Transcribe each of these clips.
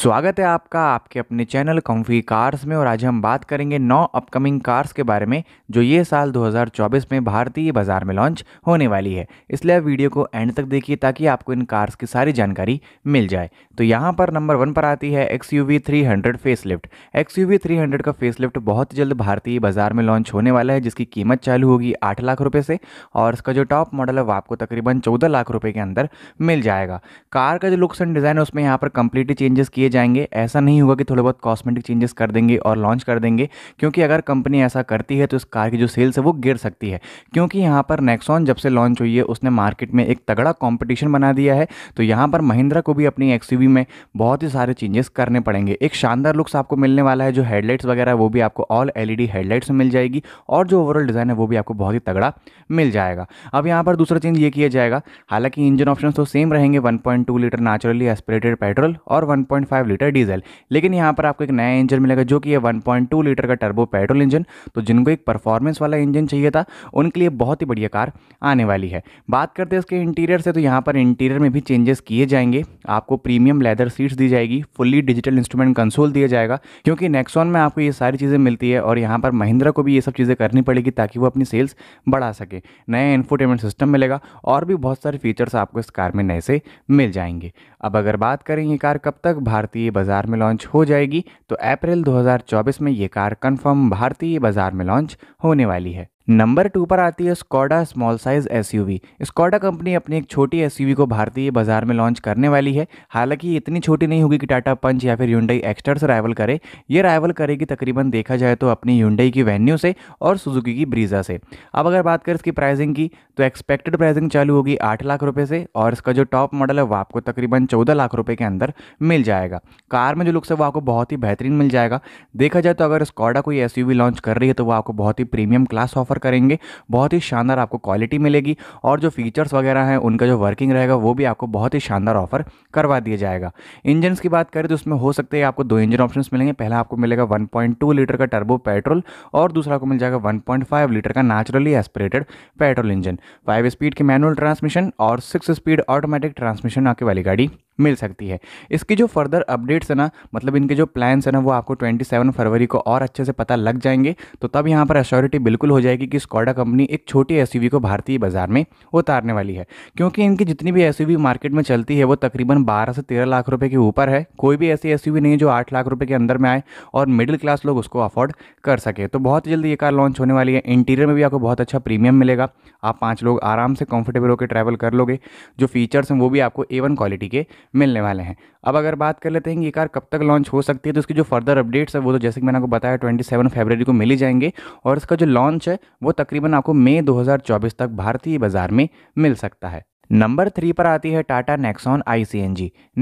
स्वागत है आपका आपके अपने चैनल कॉम्फी कार्स में और आज हम बात करेंगे नौ अपकमिंग कार्स के बारे में जो ये साल 2024 में भारतीय बाजार में लॉन्च होने वाली है इसलिए आप वीडियो को एंड तक देखिए ताकि आपको इन कार्स की सारी जानकारी मिल जाए तो यहाँ पर नंबर वन पर आती है X U V three hundred facelift X U V three hundred का फेस लिफ्ट बहुत जल्द भारतीय बाजार में लॉन्च होने वाला है जिसकी कीमत चालू होगी आठ लाख रुपये से और इसका जो टॉप मॉडल है वो आपको तकरीबन चौदह लाख रुपये के अंदर मिल जाएगा कार का जो लुक्स एंड डिज़ाइन है उसमें यहाँ पर कंप्लीटली चेंजेस किए जाएंगे ऐसा नहीं होगा कि थोड़े बहुत कॉस्मेटिक चेंजेस कर देंगे और लॉन्च कर देंगे क्योंकि अगर कंपनी ऐसा करती है तो इस कार की जो सेल्स है वो गिर सकती है क्योंकि यहाँ पर नेक्सॉन जब से लॉन्च हुई है उसने मार्केट में एक तगड़ा कॉम्पिटिशन बना दिया है तो यहाँ पर महिंद्रा को भी अपनी एक्स में बहुत ही सारे चेंजेस करने पड़ेंगे एक शानदार लुक्स आपको मिलने वाला है जो हेडलाइट्स वगैरह वो भी आपको ऑल एलईडी हेडलाइट्स में मिल जाएगी और जो ओवरऑल डिज़ाइन है वो भी आपको बहुत ही तगड़ा मिल जाएगा अब यहाँ पर दूसरा चेंज ये किया जाएगा हालांकि इंजन ऑप्शन तो सेम रहेंगे 1.2 लीटर नेचुरली एस्पिरेटेड पेट्रोल और 1.5 फाइव लीटर डीजल लेकिन यहाँ पर आपको एक नया इंजन मिलेगा जो कि है वन पॉइंट टू लीटर का टर्बो पेट्रोल इंजन तो जिनको एक परफॉर्मेंस वाला इंजन चाहिए था उनके लिए बहुत ही बढ़िया कार आने वाली है बात करते हैं इसके इंटीरियर से तो यहाँ पर इंटीरियर में भी चेंजेस किए जाएंगे आपको प्रीमियम लेदर सीट्स दी जाएगी फुल्ली डिजिटल इंस्ट्रूमेंट कंसोल दिया जाएगा क्योंकि नेक्सॉन में आपको ये सारी चीज़ें मिलती है और यहाँ पर महिंद्रा को भी ये सब चीज़ें करनी पड़ेगी ताकि वो अपनी सेल्स बढ़ा सके नए इन्फोटेनमेंट सिस्टम मिलेगा और भी बहुत सारे फीचर्स आपको इस कार में नए से मिल जाएंगे अब अगर बात करें ये कार कब तक भारत भारतीय बाज़ार में लॉन्च हो जाएगी तो अप्रैल 2024 में ये कार कंफर्म भारतीय बाज़ार में लॉन्च होने वाली है नंबर टू पर आती है Skoda small size SUV Skoda company अपनी एक छोटी एसयूवी को भारतीय बाजार में लॉन्च करने वाली है हालांकि इतनी छोटी नहीं होगी कि टाटा पंच या फिर यूंडई एक्स्टर से राइवल करे ये राइवल करेगी तकरीबन देखा जाए तो अपनी यूंडई की वेन्यू से और सुजुकी की ब्रीजा से अब अगर बात करें इसकी प्राइसिंग की तो एक्सपेक्टेड प्राइसिंग चालू होगी आठ लाख रुपये से और इसका जो टॉप मॉडल है वो आपको तकरीबन चौदह लाख रुपये के अंदर मिल जाएगा कार में जो लुक्स है वो आपको बहुत ही बेहतरीन मिल जाएगा देखा जाए तो अगर स्कॉडा कोई एस लॉन्च कर रही है तो वो आपको बहुत ही प्रीमियम क्लास ऑफर करेंगे बहुत ही शानदार आपको क्वालिटी मिलेगी और जो फीचर्स वगैरह हैं उनका जो वर्किंग रहेगा वो भी आपको बहुत ही शानदार ऑफर करवा दिया जाएगा इंजन की बात करें तो उसमें हो सकते हैं आपको दो इंजन ऑप्शन मिलेंगे पहला आपको मिलेगा वन लीटर का टर्बो पेट्रोल और दूसरा आपको मिल जाएगा वन लीटर का naturally aspirated petrol engine five speed की मैनुअल ट्रांसमिशन और सिक्स स्पीड ऑटोमेटिक ट्रांसमिशन आपकी वाली गाड़ी मिल सकती है इसकी जो फर्दर अपडेट्स है ना मतलब इनके जो प्लान्स है ना वो आपको 27 फरवरी को और अच्छे से पता लग जाएंगे तो तब यहाँ पर अश्योरिटी बिल्कुल हो जाएगी कि स्कॉडा कंपनी एक छोटी एस को भारतीय बाजार में उतारने वाली है क्योंकि इनकी जितनी भी एस मार्केट में चलती है वो तकरीबन बारह से तेरह लाख रुपये के ऊपर है कोई भी ऐसी एस नहीं है जो आठ लाख रुपये के अंदर में आए और मिडिल क्लास लोग उसको अफोर्ड कर सके तो बहुत जल्दी ये कार लॉन्च होने वाली है इंटीरियर में भी आपको बहुत अच्छा प्रीमियम मिलेगा आप पाँच लोग आराम से कंफर्टेबल होकर ट्रैवल कर लोगे जो फीचर्स हैं वो भी आपको ए वन क्वालिटी के मिलने वाले हैं अब अगर बात कर लेते हैं कि ये कार कब तक लॉन्च हो सकती है तो इसकी जो फर्दर अपडेट्स है वो तो जैसे कि मैंने आपको बताया ट्वेंटी सेवन फेबररी को मिली जाएंगे और इसका जो लॉन्च है वो तकरीबन आपको मई 2024 तक भारतीय बाज़ार में मिल सकता है नंबर थ्री पर आती है टाटा नेक्सॉन आई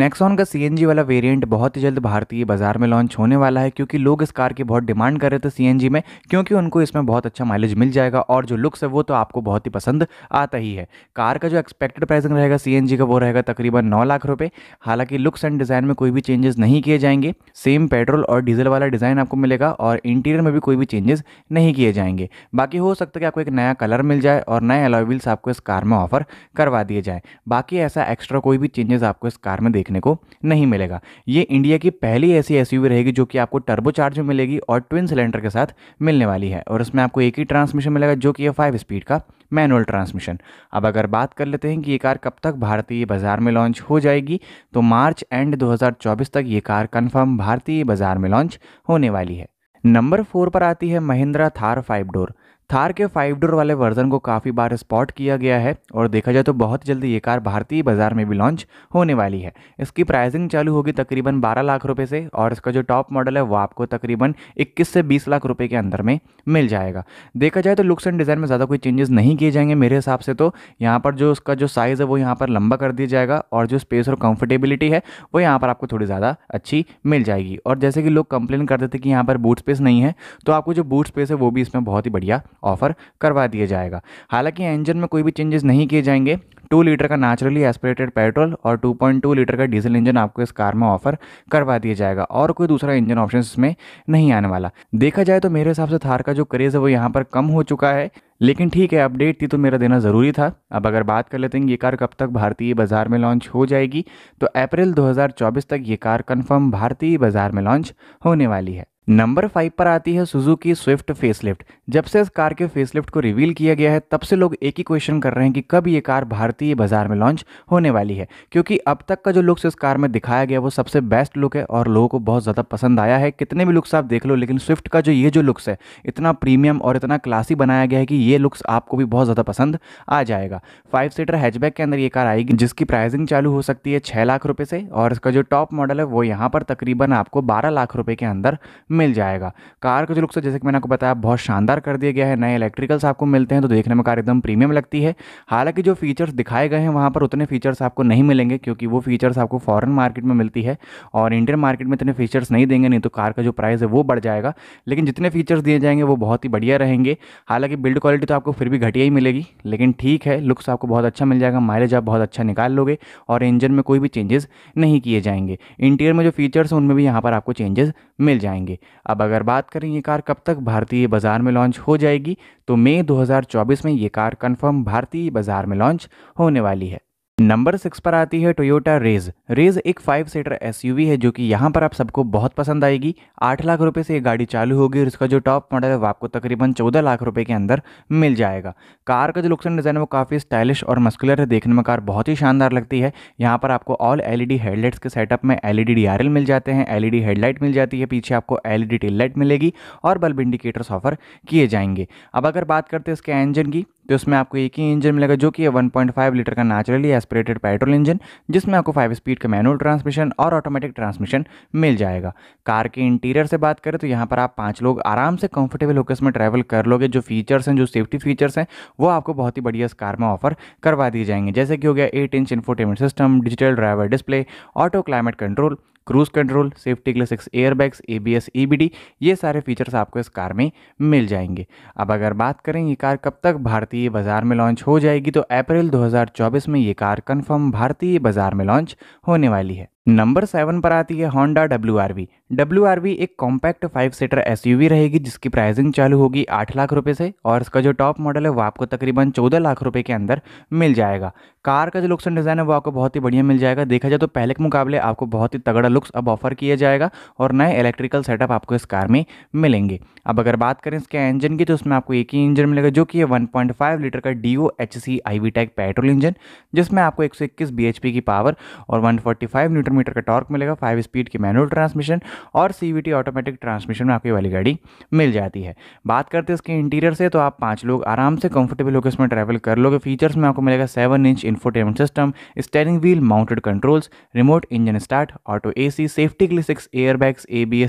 नेक्सॉन का सी वाला वेरिएंट बहुत ही जल्द भारतीय बाजार में लॉन्च होने वाला है क्योंकि लोग इस कार की बहुत डिमांड कर रहे थे सी में क्योंकि उनको इसमें बहुत अच्छा माइलेज मिल जाएगा और जो लुक्स है वो तो आपको बहुत ही पसंद आता ही है कार का जो एक्सपेक्टेड प्राइसिंग रहेगा सी का वो रहेगा तकरीबन नौ लाख रुपये हालांकि लुक्स एंड डिज़ाइन में कोई भी चेंजेस नहीं किए जाएंगे सेम पेट्रोल और डीजल वाला डिज़ाइन आपको मिलेगा और इंटीरियर में भी कोई भी चेंजेस नहीं किए जाएंगे बाकी हो सकता है कि आपको एक नया कलर मिल जाए और नए अलॉयविल्स आपको इस कार में ऑफर करवा दिए लिए जाएँ बाकी ऐसा एक्स्ट्रा कोई भी चेंजेस आपको इस कार में देखने को नहीं मिलेगा ये इंडिया की पहली ऐसी एस रहेगी जो कि आपको टर्बो चार्ज में मिलेगी और ट्विन सिलेंडर के साथ मिलने वाली है और इसमें आपको एक ही ट्रांसमिशन मिलेगा जो कि है फाइव स्पीड का मैनुअल ट्रांसमिशन अब अगर बात कर लेते हैं कि ये कार कब तक भारतीय बाज़ार में लॉन्च हो जाएगी तो मार्च एंड 2024 तक ये कार कंफर्म भारतीय बाज़ार में लॉन्च होने वाली है नंबर फोर पर आती है महिंद्रा थार फाइव डोर थार के फाइव डोर वाले वर्जन को काफ़ी बार स्पॉट किया गया है और देखा जाए तो बहुत जल्दी ये कार भारतीय बाजार में भी लॉन्च होने वाली है इसकी प्राइसिंग चालू होगी तकरीबन 12 लाख रुपए से और इसका जो टॉप मॉडल है वो आपको तकरीबन 21 से 20 लाख रुपए के अंदर में मिल जाएगा देखा जाए तो लुक्स एंड डिज़ाइन में ज़्यादा कोई चेंजेस नहीं किए जाएंगे मेरे हिसाब से तो यहाँ पर जो उसका जो साइज़ है वो यहाँ पर लंबा कर दिया जाएगा और जो स्पेस और कंफर्टेबिलिटी है वो यहाँ पर आपको थोड़ी ज़्यादा अच्छी मिल जाएगी और जैसे कि लोग कंप्लेन करते थे कि यहाँ पर बूट स्पेस नहीं है तो आपको जो बूट स्पेस है वो भी इसमें बहुत ही बढ़िया ऑफर करवा दिया जाएगा हालांकि इंजन में कोई भी चेंजेस नहीं किए जाएंगे टू लीटर का नेचुरली एस्पिरेटेड पेट्रोल और 2.2 लीटर का डीजल इंजन आपको इस कार में ऑफर करवा दिया जाएगा और कोई दूसरा इंजन ऑप्शन इसमें नहीं आने वाला देखा जाए तो मेरे हिसाब से थार का जो क्रेज़ है वो यहाँ पर कम हो चुका है लेकिन ठीक है अपडेट थी तो मेरा देना ज़रूरी था अब अगर बात कर लेते हैं ये कार कब तक भारतीय बाज़ार में लॉन्च हो जाएगी तो अप्रैल 2024 तक ये कार कंफर्म भारतीय बाज़ार में लॉन्च होने वाली है नंबर फाइव पर आती है सुजुकी स्विफ्ट फेसलिफ्ट जब से इस कार के फेसलिफ्ट को रिवील किया गया है तब से लोग एक ही क्वेश्चन कर रहे हैं कि कब ये कार भारतीय बाजार में लॉन्च होने वाली है क्योंकि अब तक का जो लुक्स इस कार में दिखाया गया वो सबसे बेस्ट लुक है और लोगों को बहुत ज़्यादा पसंद आया है कितने भी लुक्स आप देख लो लेकिन स्विफ्ट का जो ये जो लुक्स है इतना प्रीमियम और इतना क्लासी बनाया गया है कि ये लुक्स आपको भी बहुत ज़्यादा पसंद आ जाएगा फाइव सीटर हैचबैक के अंदर ये कार आएगी जिसकी प्राइसिंग चालू हो सकती है छः लाख रुपये से और इसका जो टॉप मॉडल है वो यहाँ पर तकरीबन आपको बारह लाख रुपये के अंदर मिल जाएगा कार का जो लुक्स है जैसे कि मैंने आपको बताया बहुत शानदार कर दिया गया है नए इलेक्ट्रिकल्स आपको मिलते हैं तो देखने में कार एकदम प्रीमियम लगती है हालांकि जो फीचर्स दिखाए गए हैं वहाँ पर उतने फीचर्स आपको नहीं मिलेंगे क्योंकि वो फीचर्स आपको फॉरन मार्केट में मिलती है और इंडियन मार्केट में इतने फीचर्स नहीं देंगे नहीं तो कार का जो प्राइस है वो बढ़ जाएगा लेकिन जितने फीचर्स दिए जाएंगे वो बहुत ही बढ़िया रहेंगे हालांकि बिल्ड क्वालिटी तो आपको फिर भी घटिया ही मिलेगी लेकिन ठीक है लुक्स आपको बहुत अच्छा मिल जाएगा माइलेज आप बहुत अच्छा निकाल लोगे और इंजन में कोई भी चेंजेस नहीं किए जाएंगे इंटीरियर में जो फीचर्स हैं उनमें भी यहाँ पर आपको चेंजेस मिल जाएंगे अब अगर बात करें ये कार कब तक भारतीय बाज़ार में लॉन्च हो जाएगी तो मई 2024 में ये कार कंफर्म भारतीय बाज़ार में लॉन्च होने वाली है नंबर सिक्स पर आती है टोयोटा रेज रेज एक फाइव सीटर एसयूवी है जो कि यहाँ पर आप सबको बहुत पसंद आएगी आठ लाख रुपए से ये गाड़ी चालू होगी और इसका जो टॉप मॉडल है वो आपको तकरीबन चौदह लाख रुपए के अंदर मिल जाएगा कार का जो लुक्स एंड डिज़ाइन है वो काफ़ी स्टाइलिश और मस्कुलर है देखने में कार बहुत ही शानदार लगती है यहाँ पर आपको ऑल एल ई हेडलाइट्स के सेटअप में एल ई e मिल जाते हैं एल ई हेडलाइट मिल जाती है पीछे आपको एल ई टेल लाइट मिलेगी और बल्ब इंडिकेटर्स ऑफर किए जाएंगे अब अगर बात करते हैं इसके इंजन की तो इसमें आपको एक ही इंजन मिलेगा जो कि है फाइव लीटर का नेचुरली एस्पिरेटेड पेट्रोल इंजन जिसमें आपको फाइव स्पीड का मैनुअल ट्रांसमिशन और ऑटोमेटिक ट्रांसमिशन मिल जाएगा कार के इंटीरियर से बात करें तो यहाँ पर आप पाँच लोग आराम से कंफर्टेबल होकर इसमें ट्रैवल कर लोगे जो फीचर्स हैं जो सेफ्टी फीचर्स हैं वो आपको बहुत ही बढ़िया इस कार में ऑफर करवा दिए जाएंगे जैसे कि हो गया eight inch infotainment system digital driver display auto climate control cruise control safety glass six airbags ABS EBD e ये सारे फीचर्स आपको इस कार में मिल जाएंगे अब अगर बात करें ये कार कब तक भारतीय बाज़ार में लॉन्च हो जाएगी तो अप्रैल 2024 में ये कार कन्फर्म भारतीय बाज़ार में लॉन्च होने वाली है नंबर सेवन पर आती है Honda W R V W R V एक compact five seater S U V रहेगी जिसकी प्राइसिंग चालू होगी आठ लाख रुपए से और इसका जो टॉप मॉडल है वो आपको तकरीबन चौदह लाख रुपए के अंदर मिल जाएगा कार का जो लुक्स एंड डिज़ाइन है वो आपको बहुत ही बढ़िया मिल जाएगा देखा जाए तो पहले के मुकाबले आपको बहुत ही तगड़ा लुक्स अब ऑफर किया जाएगा और नए इलेक्ट्रिकल सेटअप आपको इस कार में मिलेंगे अब अगर बात करें इसके इंजन की तो उसमें आपको एक ही इंजन मिलेगा जो कि है फाइव लीटर का D O H C I V tech petrol engine जिसमें आपको एच पी की पावर और 145 न्यूटन मीटर का टॉर्क मिलेगा फाइव स्पीड की मैनुअल ट्रांसमिशन और सीवीटी ऑटोमेटिक ट्रांसमिशन में आपकी वाली गाड़ी मिल जाती है बात करते हैं इसके इंटीरियर से तो आप पांच लोग आराम से कंफर्टेबल होकर इसमें ट्रैवल कर लोगे फीचर्स में आपको मिलेगा seven inch infotainment system steering wheel mounted controls remote engine start auto A safety के लिए six air bags A B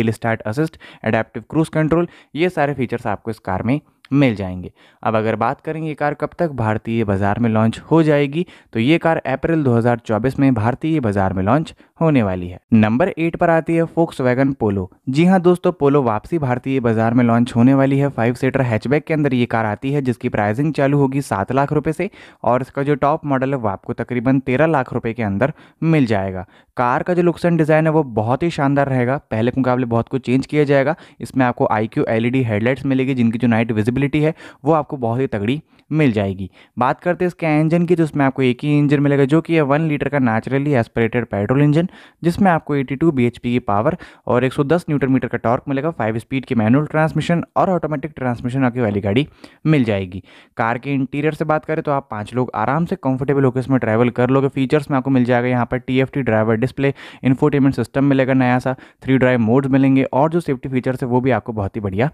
hill start assist adaptive cruise control ये सारे फीचर्स आपको इस कार में मिल जाएंगे अब अगर बात करें ये कार कब तक भारतीय बाज़ार में लॉन्च हो जाएगी तो ये कार अप्रैल 2024 में भारतीय बाज़ार में लॉन्च होने वाली है नंबर एट पर आती है फोक्स वैगन पोलो जी हाँ दोस्तों पोलो वापसी भारतीय बाज़ार में लॉन्च होने वाली है फाइव सीटर हैचबैक के अंदर ये कार आती है जिसकी प्राइसिंग चालू होगी सात लाख रुपये से और इसका जो टॉप मॉडल है वो आपको तकरीबन तेरह लाख रुपये के अंदर मिल जाएगा कार का जो लुक्स एंड डिज़ाइन है वो बहुत ही शानदार रहेगा पहले के मुकाबले बहुत कुछ चेंज किया जाएगा इसमें आपको आई क्यू हेडलाइट्स मिलेगी जिनकी जो नाइट विजिबिलिटी है वो आपको बहुत ही तगड़ी मिल जाएगी बात करते हैं इसके इंजन की तो इसमें आपको एक ही इंजन मिलेगा जो कि है वन लीटर का नेचुरली एस्परेटेड पेट्रोल इंजन जिसमें आपको 82 टू की पावर और 110 न्यूटन मीटर का टॉर्क मिलेगा फाइव स्पीड की मैनुअल ट्रांसमिशन और ऑटोमेटिक ट्रांसमिशन आपकी वाली गाड़ी मिल जाएगी कार के इंटीरियर से बात करें तो आप पाँच लोग आराम से कंफर्टेबल होकर इसमें ट्रैवल कर लोगे फीचर्स में आपको मिल जाएगा यहाँ पर T driver display infotainment system मिलेगा नया सा थ्री ड्राइव मोड्स मिलेंगे और जो सेफ्टी फीचर्स है वो भी आपको बहुत ही बढ़िया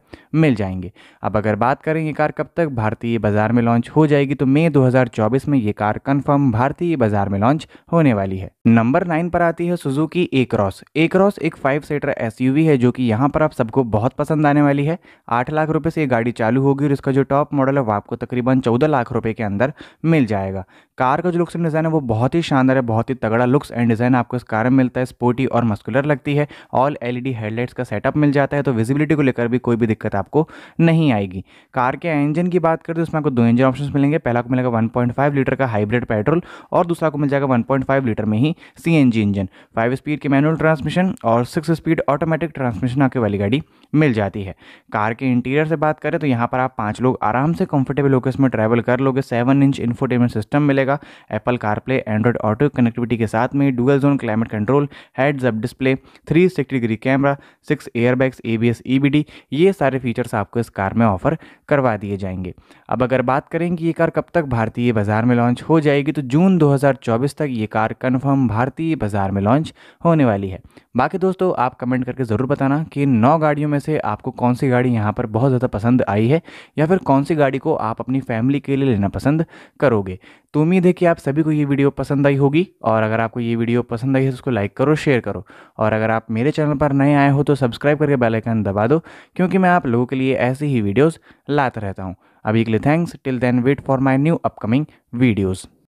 मिल जाएंगे अब अगर बात करें ये कार कब तक भारतीय बाजार में लॉन्च हो जाएगी तो मई दो में ये कार कन्फर्म भारतीय बाजार में लॉन्च होने वाली है नंबर नाइन पर आती है सुजुकी एकरॉस एकरॉस एक फाइव सीटर एस है जो कि यहाँ पर आप सबको बहुत पसंद आने वाली है आठ लाख रुपये से ये गाड़ी चालू होगी और इसका जो टॉप मॉडल है वो आपको तकरीबन चौदह लाख रुपये के अंदर मिल जाएगा कार का जो लुक्स एंड डिज़ाइन है वो बहुत ही शानदार है बहुत ही तगड़ा लुक्स एंड डिज़ाइन आपको स्कारम मिलता है स्पोर्टी और मस्कुलर लगती है ऑल एलईडी हेडलाइट्स का सेटअप मिल जाता है तो विजिबिलिटी को लेकर भी कोई भी दिक्कत आपको नहीं आएगी कार के इंजन की बात करें तो इसमें आपको दो इंजन ऑप्शन मिलेंगे पहला को मिलेगा वन लीटर का हाइब्रिड पेट्रोल और दूसरा को मिल जाएगा वन लीटर में ही सी इंजन फाइव स्पीड की मैनुअल ट्रांसमिशन और सिक्स स्पीड ऑटोमेटिक ट्रांसमिशन आपके वाली गाड़ी मिल जाती है कार के इंटीरियर से बात करें तो यहाँ पर आप पाँच लोग आराम से कंफर्टेबल होकर इसमें ट्रैवल कर लोगे सेवन इंच इन्फोटेनमेंट सिस्टम मिलेगा Apple CarPlay Android auto connectivity के साथ में dual zone clash climate control heads up display 360 degree camera six airbags ABS EBD ये सारे फीचर्स आपको इस कार में ऑफर करवा दिए जाएंगे अब अगर बात करें कि ये कार कब तक भारतीय बाज़ार में लॉन्च हो जाएगी तो जून दो तक ये कार कन्फर्म भारतीय बाज़ार में लॉन्च होने वाली है बाकी दोस्तों आप कमेंट करके ज़रूर बताना कि नौ गाड़ियों में से आपको कौन सी गाड़ी यहाँ पर बहुत ज़्यादा पसंद आई है या फिर कौन सी गाड़ी को आप अपनी फैमिली के लिए लेना पसंद करोगे तो उम्मीद है कि आप सभी को ये वीडियो पसंद आई होगी और अगर आपको ये वीडियो पसंद आई है तो उसको लाइक करो शेयर करो और अगर आप मेरे चैनल पर नए आए हो तो सब्सक्राइब करके बेल आइकन दबा दो क्योंकि मैं आप लोगों के लिए ऐसी ही वीडियोस लाता रहता हूँ अभी के लिए thanks till then wait for my new upcoming videos